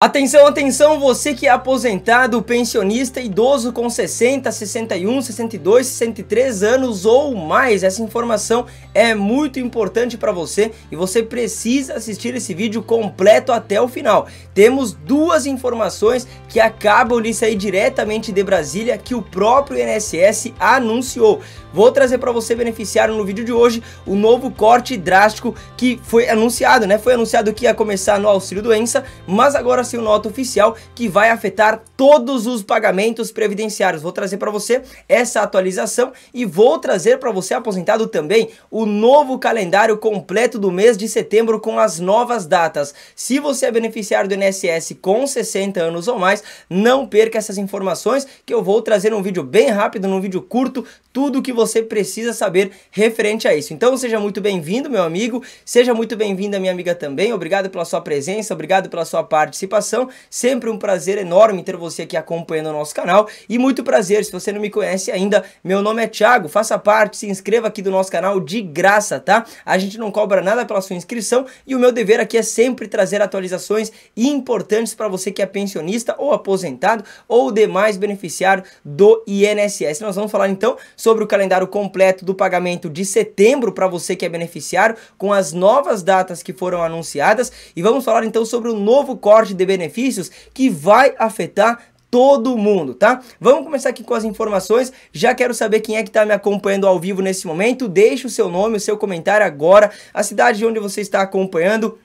Atenção, atenção, você que é aposentado, pensionista, idoso com 60, 61, 62, 63 anos ou mais, essa informação é muito importante para você e você precisa assistir esse vídeo completo até o final. Temos duas informações que acabam de sair diretamente de Brasília que o próprio INSS anunciou. Vou trazer para você beneficiar no vídeo de hoje o novo corte drástico que foi anunciado, né? Foi anunciado que ia começar no auxílio doença, mas agora sem assim, nota oficial que vai afetar todos os pagamentos previdenciários. Vou trazer para você essa atualização e vou trazer para você aposentado também o novo calendário completo do mês de setembro com as novas datas. Se você é beneficiário do INSS com 60 anos ou mais, não perca essas informações que eu vou trazer um vídeo bem rápido, num vídeo curto, tudo o que você precisa saber referente a isso. Então seja muito bem-vindo, meu amigo, seja muito bem-vinda, minha amiga também. Obrigado pela sua presença, obrigado pela sua participação. Sempre um prazer enorme ter você você que acompanha o nosso canal. E muito prazer, se você não me conhece ainda, meu nome é Thiago, faça parte, se inscreva aqui do nosso canal de graça, tá? A gente não cobra nada pela sua inscrição e o meu dever aqui é sempre trazer atualizações importantes para você que é pensionista ou aposentado ou demais beneficiário do INSS. Nós vamos falar então sobre o calendário completo do pagamento de setembro para você que é beneficiário com as novas datas que foram anunciadas e vamos falar então sobre o novo corte de benefícios que vai afetar todo mundo, tá? Vamos começar aqui com as informações. Já quero saber quem é que está me acompanhando ao vivo nesse momento. Deixe o seu nome, o seu comentário agora, a cidade de onde você está acompanhando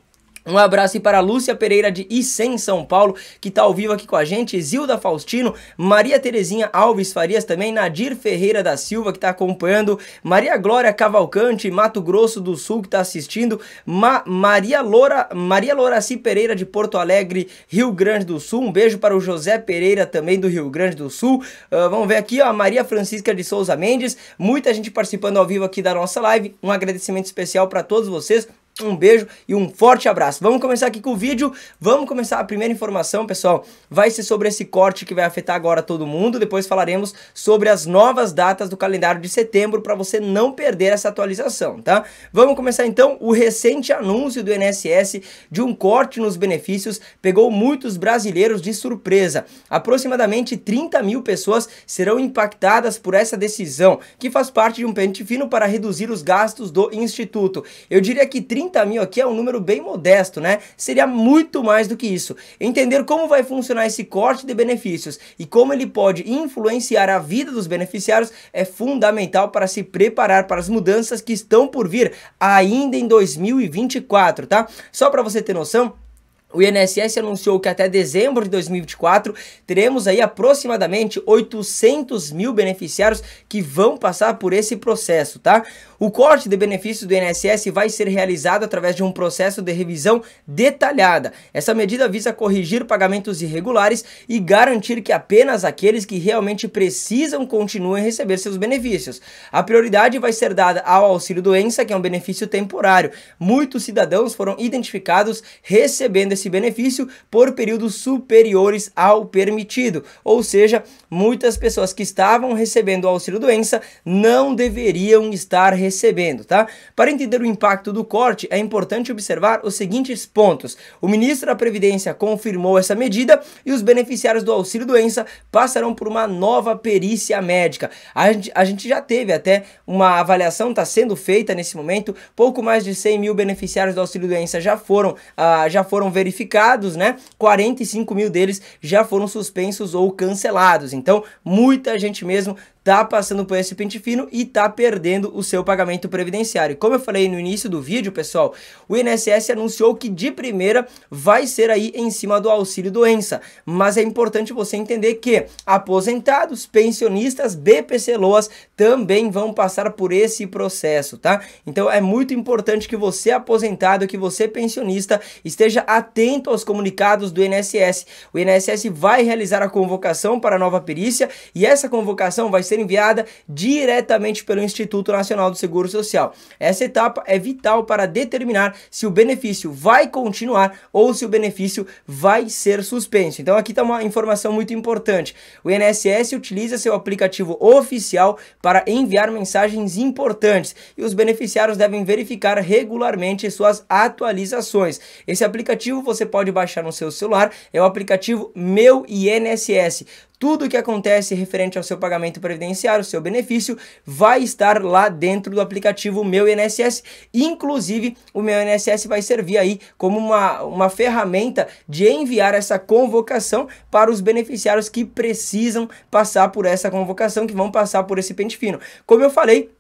um abraço aí para Lúcia Pereira de Icem, São Paulo, que está ao vivo aqui com a gente, Zilda Faustino, Maria Terezinha Alves Farias também, Nadir Ferreira da Silva, que está acompanhando, Maria Glória Cavalcante, Mato Grosso do Sul, que está assistindo, Ma Maria Loura, Maria Louraci Pereira de Porto Alegre, Rio Grande do Sul, um beijo para o José Pereira também do Rio Grande do Sul, uh, vamos ver aqui, ó, Maria Francisca de Souza Mendes, muita gente participando ao vivo aqui da nossa live, um agradecimento especial para todos vocês, um beijo e um forte abraço. Vamos começar aqui com o vídeo. Vamos começar a primeira informação, pessoal. Vai ser sobre esse corte que vai afetar agora todo mundo. Depois falaremos sobre as novas datas do calendário de setembro para você não perder essa atualização, tá? Vamos começar então o recente anúncio do INSS de um corte nos benefícios pegou muitos brasileiros de surpresa. Aproximadamente 30 mil pessoas serão impactadas por essa decisão, que faz parte de um pente fino para reduzir os gastos do instituto. Eu diria que 30 30 mil aqui é um número bem modesto, né? Seria muito mais do que isso. Entender como vai funcionar esse corte de benefícios e como ele pode influenciar a vida dos beneficiários é fundamental para se preparar para as mudanças que estão por vir ainda em 2024, tá? Só para você ter noção, o INSS anunciou que até dezembro de 2024 teremos aí aproximadamente 800 mil beneficiários que vão passar por esse processo, tá? O corte de benefícios do INSS vai ser realizado através de um processo de revisão detalhada. Essa medida visa corrigir pagamentos irregulares e garantir que apenas aqueles que realmente precisam continuem a receber seus benefícios. A prioridade vai ser dada ao auxílio doença, que é um benefício temporário. Muitos cidadãos foram identificados recebendo esse esse benefício por períodos superiores ao permitido. Ou seja, muitas pessoas que estavam recebendo o auxílio doença não deveriam estar recebendo, tá? Para entender o impacto do corte, é importante observar os seguintes pontos. O ministro da Previdência confirmou essa medida e os beneficiários do auxílio doença passarão por uma nova perícia médica. A gente, a gente já teve até uma avaliação, está sendo feita nesse momento. Pouco mais de 100 mil beneficiários do auxílio doença já foram, ah, já foram verificados verificados, né? 45 mil deles já foram suspensos ou cancelados. Então, muita gente mesmo tá passando por esse pente fino e tá perdendo o seu pagamento previdenciário. Como eu falei no início do vídeo, pessoal, o INSS anunciou que de primeira vai ser aí em cima do auxílio doença, mas é importante você entender que aposentados, pensionistas, BPC Loas também vão passar por esse processo, tá? Então é muito importante que você aposentado, que você pensionista esteja atento aos comunicados do INSS. O INSS vai realizar a convocação para a nova perícia e essa convocação vai ser ser enviada diretamente pelo Instituto Nacional do Seguro Social. Essa etapa é vital para determinar se o benefício vai continuar ou se o benefício vai ser suspenso. Então aqui está uma informação muito importante. O INSS utiliza seu aplicativo oficial para enviar mensagens importantes e os beneficiários devem verificar regularmente suas atualizações. Esse aplicativo você pode baixar no seu celular, é o aplicativo Meu INSS tudo o que acontece referente ao seu pagamento previdenciário, o seu benefício, vai estar lá dentro do aplicativo Meu INSS. Inclusive, o Meu INSS vai servir aí como uma, uma ferramenta de enviar essa convocação para os beneficiários que precisam passar por essa convocação, que vão passar por esse pente fino. Como eu falei,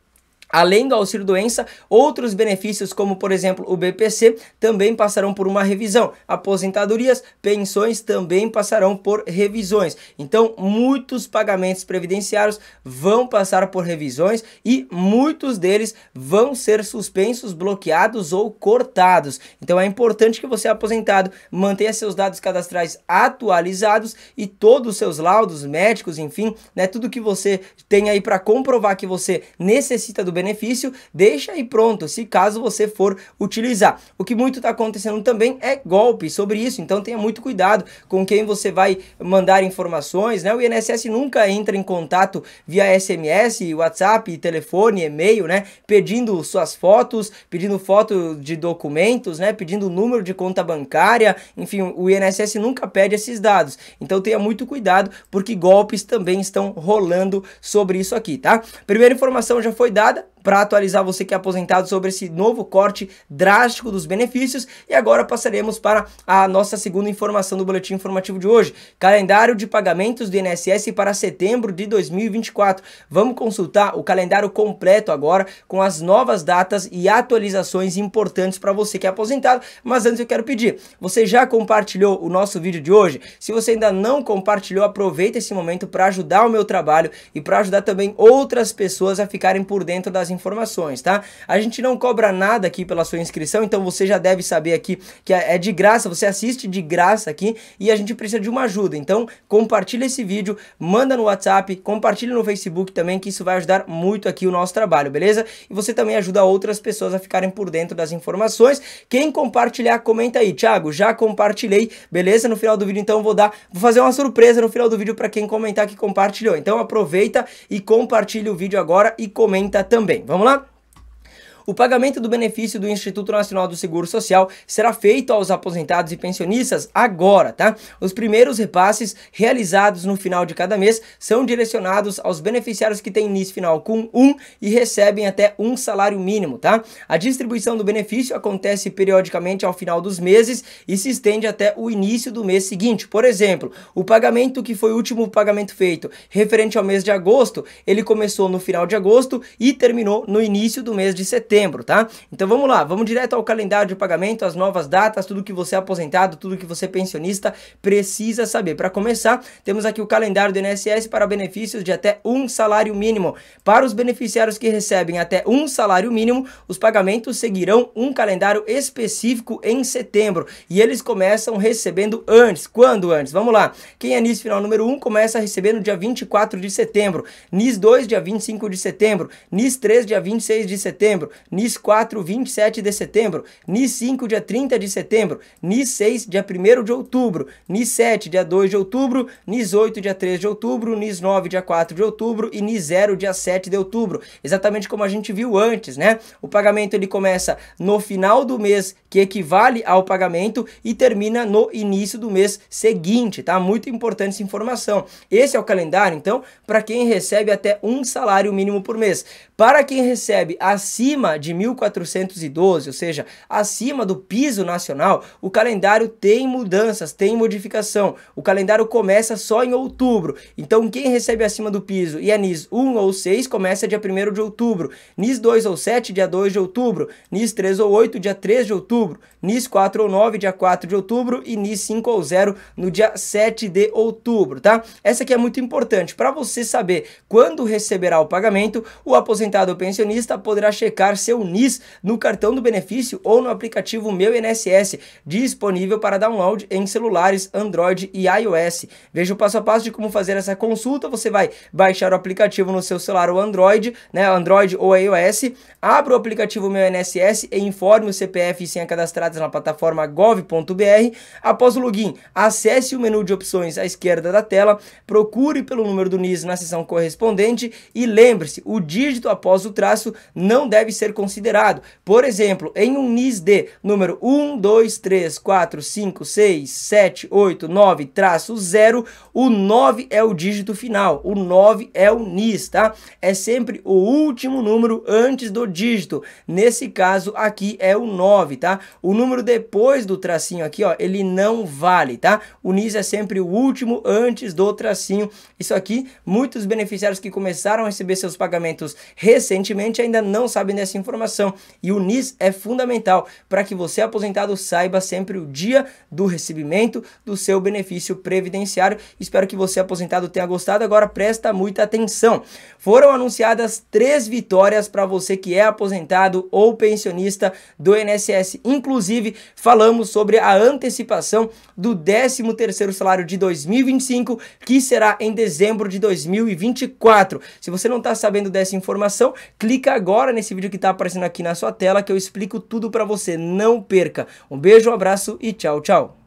Além do auxílio doença, outros benefícios, como por exemplo o BPC, também passarão por uma revisão. Aposentadorias, pensões também passarão por revisões. Então, muitos pagamentos previdenciários vão passar por revisões e muitos deles vão ser suspensos, bloqueados ou cortados. Então, é importante que você, aposentado, mantenha seus dados cadastrais atualizados e todos os seus laudos médicos, enfim, né, tudo que você tem aí para comprovar que você necessita do benefício benefício, deixa aí pronto, se caso você for utilizar. O que muito está acontecendo também é golpe sobre isso, então tenha muito cuidado com quem você vai mandar informações, né? O INSS nunca entra em contato via SMS, WhatsApp, telefone, e-mail, né? Pedindo suas fotos, pedindo foto de documentos, né? Pedindo número de conta bancária, enfim, o INSS nunca pede esses dados. Então tenha muito cuidado, porque golpes também estão rolando sobre isso aqui, tá? Primeira informação já foi dada, para atualizar você que é aposentado sobre esse novo corte drástico dos benefícios. E agora passaremos para a nossa segunda informação do boletim informativo de hoje: calendário de pagamentos do INSS para setembro de 2024. Vamos consultar o calendário completo agora com as novas datas e atualizações importantes para você que é aposentado. Mas antes eu quero pedir: você já compartilhou o nosso vídeo de hoje? Se você ainda não compartilhou, aproveita esse momento para ajudar o meu trabalho e para ajudar também outras pessoas a ficarem por dentro das informações, tá? A gente não cobra nada aqui pela sua inscrição, então você já deve saber aqui que é, é de graça, você assiste de graça aqui e a gente precisa de uma ajuda. Então, compartilha esse vídeo, manda no WhatsApp, compartilha no Facebook também, que isso vai ajudar muito aqui o nosso trabalho, beleza? E você também ajuda outras pessoas a ficarem por dentro das informações. Quem compartilhar, comenta aí. Thiago, já compartilhei, beleza? No final do vídeo, então, vou dar, vou fazer uma surpresa no final do vídeo para quem comentar que compartilhou. Então, aproveita e compartilha o vídeo agora e comenta também. Vamos lá? o pagamento do benefício do Instituto Nacional do Seguro Social será feito aos aposentados e pensionistas agora, tá? Os primeiros repasses realizados no final de cada mês são direcionados aos beneficiários que têm início final com 1 e recebem até um salário mínimo, tá? A distribuição do benefício acontece periodicamente ao final dos meses e se estende até o início do mês seguinte. Por exemplo, o pagamento que foi o último pagamento feito referente ao mês de agosto, ele começou no final de agosto e terminou no início do mês de setembro setembro, tá? Então vamos lá, vamos direto ao calendário de pagamento, as novas datas, tudo que você é aposentado, tudo que você é pensionista precisa saber. Para começar, temos aqui o calendário do INSS para benefícios de até um salário mínimo. Para os beneficiários que recebem até um salário mínimo, os pagamentos seguirão um calendário específico em setembro e eles começam recebendo antes. Quando antes? Vamos lá. Quem é NIS final número 1 começa a receber no dia 24 de setembro, NIS 2 dia 25 de setembro, NIS 3 dia 26 de setembro, NIS 4, 27 de setembro, NIS 5, dia 30 de setembro, NIS 6, dia 1 de outubro, NIS 7, dia 2 de outubro, NIS 8, dia 3 de outubro, NIS 9, dia 4 de outubro e NIS 0, dia 7 de outubro. Exatamente como a gente viu antes, né? O pagamento ele começa no final do mês, que equivale ao pagamento, e termina no início do mês seguinte, tá? Muito importante essa informação. Esse é o calendário, então, para quem recebe até um salário mínimo por mês. Para quem recebe acima de 1412, ou seja, acima do piso nacional, o calendário tem mudanças, tem modificação. O calendário começa só em outubro. Então, quem recebe acima do piso e é NIS 1 ou 6 começa dia 1 de outubro, NIS 2 ou 7 dia 2 de outubro, NIS 3 ou 8 dia 3 de outubro, NIS 4 ou 9 dia 4 de outubro e NIS 5 ou 0 no dia 7 de outubro, tá? Essa aqui é muito importante para você saber quando receberá o pagamento. O aposentado ou pensionista poderá checar seu NIS no cartão do benefício ou no aplicativo Meu INSS, disponível para download em celulares Android e iOS. Veja o passo a passo de como fazer essa consulta. Você vai baixar o aplicativo no seu celular ou Android, né, Android ou iOS, abra o aplicativo Meu INSS e informe o CPF e senha cadastradas na plataforma gov.br. Após o login, acesse o menu de opções à esquerda da tela, procure pelo número do NIS na seção correspondente e lembre-se, o dígito após o traço não deve ser considerado. Por exemplo, em um NIS de número 1, 2, 3, 4, 5, 6, 7, 8, 9, traço 0, o 9 é o dígito final, o 9 é o NIS, tá? É sempre o último número antes do dígito. Nesse caso aqui é o 9, tá? O número depois do tracinho aqui, ó, ele não vale, tá? O NIS é sempre o último antes do tracinho. Isso aqui, muitos beneficiários que começaram a receber seus pagamentos recentemente ainda não sabem dessa informação informação. E o NIS é fundamental para que você, aposentado, saiba sempre o dia do recebimento do seu benefício previdenciário. Espero que você, aposentado, tenha gostado. Agora presta muita atenção. Foram anunciadas três vitórias para você que é aposentado ou pensionista do INSS. Inclusive, falamos sobre a antecipação do 13º salário de 2025, que será em dezembro de 2024. Se você não está sabendo dessa informação, clica agora nesse vídeo que está aparecendo aqui na sua tela que eu explico tudo para você. Não perca. Um beijo, um abraço e tchau, tchau.